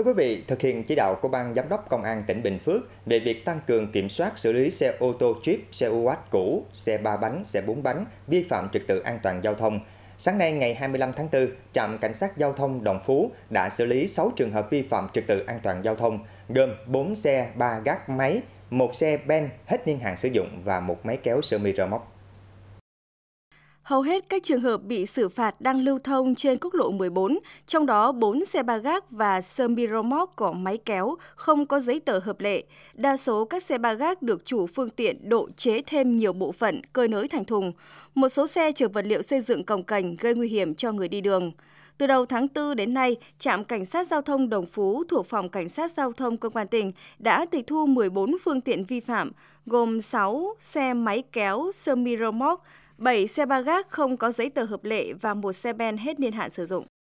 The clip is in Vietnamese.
Thưa quý vị, thực hiện chỉ đạo của Ban Giám đốc Công an tỉnh Bình Phước về việc tăng cường kiểm soát xử lý xe ô tô Jeep, xe UH cũ, xe ba bánh, xe bốn bánh vi phạm trật tự an toàn giao thông, Sáng nay ngày 25 tháng 4, trạm cảnh sát giao thông Đồng Phú đã xử lý 6 trường hợp vi phạm trật tự an toàn giao thông, gồm 4 xe 3 gác máy, một xe ben hết niên hạn sử dụng và một máy kéo sơ mi rơ móc. Hầu hết các trường hợp bị xử phạt đang lưu thông trên quốc lộ 14, trong đó 4 xe ba gác và sơ miromoc có máy kéo, không có giấy tờ hợp lệ. Đa số các xe ba gác được chủ phương tiện độ chế thêm nhiều bộ phận, cơi nới thành thùng. Một số xe chở vật liệu xây dựng cồng cành gây nguy hiểm cho người đi đường. Từ đầu tháng 4 đến nay, trạm cảnh sát giao thông Đồng Phú thuộc phòng cảnh sát giao thông công an tỉnh đã tịch thu 14 phương tiện vi phạm, gồm 6 xe máy kéo semi remote, 7 xe ba gác không có giấy tờ hợp lệ và một xe ben hết niên hạn sử dụng.